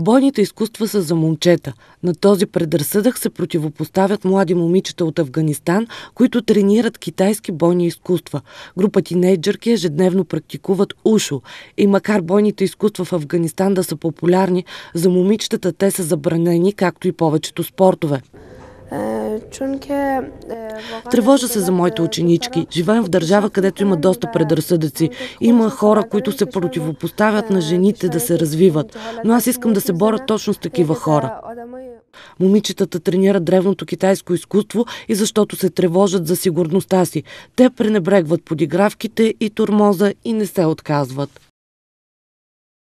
Бойните изкуства са за момчета. На този предразсъдък се противопоставят млади момичета от Афганистан, които тренират китайски бойни изкуства. Група тинейджърки ежедневно практикуват ушо. И макар бойните изкуства в Афганистан да са популярни, за момичетата те са забранени, както и повечето спортове. Е, Тревожа се за моите ученички. Живеем в държава, където има доста предразсъдъци. Има хора, е, които се противопоставят на жените да се развиват. Но аз искам да се боря точно с такива хора. Момичетата тренират древното китайско изкуство и защото се тревожат за сигурността си. Те пренебрегват подигравките и турмоза и не се отказват.